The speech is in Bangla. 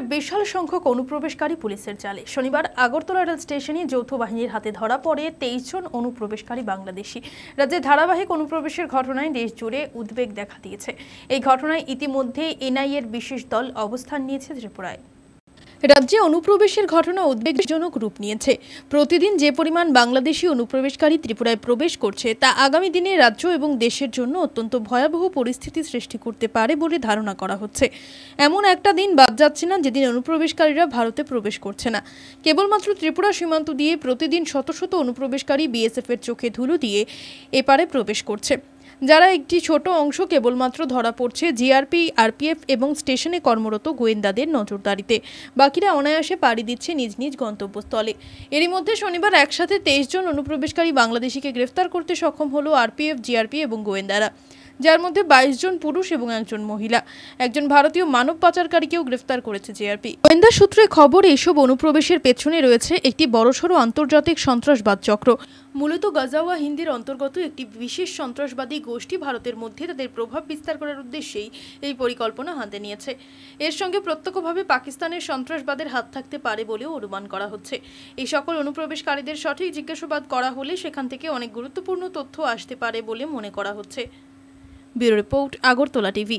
চট্টগ্রামে বিশাল সংখ্যক অনুপ্রবেশকারী পুলিশের জালে শনিবার আগরতলা রেল স্টেশনে যৌথ বাহিনীর হাতে ধরা পড়ে তেইশ জন অনুপ্রবেশকারী বাংলাদেশি রাজ্যে ধারাবাহিক অনুপ্রবেশের ঘটনায় দেশ জুড়ে উদ্বেগ দেখা দিয়েছে এই ঘটনায় ইতিমধ্যে এনআইএর বিশেষ দল অবস্থান নিয়েছে ত্রিপুরায় রাজ্যে অনুপ্রবেশের ঘটনা উদ্বেগজনক রূপ নিয়েছে প্রতিদিন যে পরিমাণ বাংলাদেশি অনুপ্রবেশকারী ত্রিপুরায় প্রবেশ করছে তা আগামী দিনে রাজ্য এবং দেশের জন্য অত্যন্ত ভয়াবহ পরিস্থিতি সৃষ্টি করতে পারে বলে ধারণা করা হচ্ছে এমন একটা দিন বাদ যাচ্ছে না যেদিন অনুপ্রবেশকারীরা ভারতে প্রবেশ করছে না কেবলমাত্র ত্রিপুরা সীমান্ত দিয়ে প্রতিদিন শত শত অনুপ্রবেশকারী বিএসএফের চোখে ধুলো দিয়ে এপারে প্রবেশ করছে যারা একটি ছোট অংশ কেবলমাত্র ধরা পড়ছে জিআরপি আরপিএফ এবং স্টেশনে কর্মরত গোয়েন্দাদের নজরদারিতে বাকিরা অনায়াসে পাড়ি দিচ্ছে নিজ নিজ গন্তব্যস্থলে এরই মধ্যে শনিবার একসাথে তেইশ জন অনুপ্রবেশকারী বাংলাদেশিকে গ্রেফতার করতে সক্ষম হলো আরপিএফ জিআরপি এবং গোয়েন্দারা যার মধ্যে বাইশ জন পুরুষ এবং একজন মহিলা একজন ভারতীয় মানব পাচারকারীকেও গ্রেফতার করেছে জেআরপি গোয়েন্দা সূত্রে খবর এসব অনুপ্রবেশের পেছনে রয়েছে একটি বড়সড় আন্তর্জাতিক সন্ত্রাসবাদ চক্র মূলত গাজাওয়া হিন্দির অন্তর্গত একটি বিশেষ সন্ত্রাসবাদী গোষ্ঠী ভারতের মধ্যে তাদের প্রভাব বিস্তার করার উদ্দেশ্যেই এই পরিকল্পনা হাতে নিয়েছে এর সঙ্গে প্রত্যক্ষভাবে পাকিস্তানের সন্ত্রাসবাদের হাত থাকতে পারে বলেও অনুমান করা হচ্ছে এই সকল অনুপ্রবেশকারীদের সঠিক জিজ্ঞাসাবাদ করা হলে সেখান থেকে অনেক গুরুত্বপূর্ণ তথ্য আসতে পারে বলে মনে করা হচ্ছে ব্যুরো রিপোর্ট আগরতলা টিভি